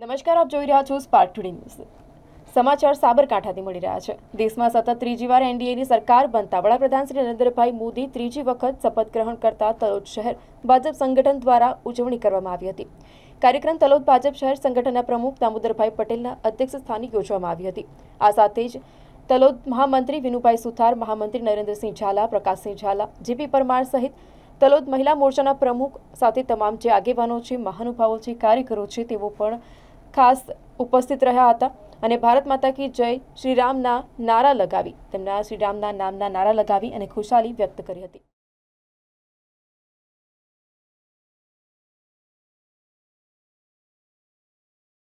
નમસ્કાર આપ જોઈ રહ્યા છો સ્પાર્ક ટુડે ન્યૂઝ સમાચાર સાબરકાંઠાથી મળી રહ્યા છે દેશમાં સતત ત્રીજી વાર એનડીએની સરકાર બનતા વડાપ્રધાન શ્રી નરેન્દ્રભાઈ મોદી ત્રીજી વખત શપથ ગ્રહણ કરતા તલોદ શહેર ભાજપ સંગઠન દ્વારા ઉજવણી કરવામાં આવી હતી કાર્યક્રમ તલોદ ભાજપ શહેર સંગઠનના પ્રમુખ દામોદરભાઈ પટેલના અધ્યક્ષ સ્થાને યોજવામાં આવી હતી આ સાથે જ તલોદ મહામંત્રી વિનુભાઈ સુથાર મહામંત્રી નરેન્દ્રસિંહ ઝાલા પ્રકાશસિંહ ઝાલા જીપી પરમાર સહિત તલોદ મહિલા મોરચાના પ્રમુખ સાથે તમામ જે આગેવાનો છે મહાનુભાવો છે કાર્યકરો છે તેઓ પણ ખાસ ઉપસ્થિત રહ્યા હતા અને ભારત માતા કી જય શ્રીરામના નારા લગાવી તેમના શ્રીરામના નામના નારા લગાવી અને ખુશાલી વ્યક્ત કરી હતી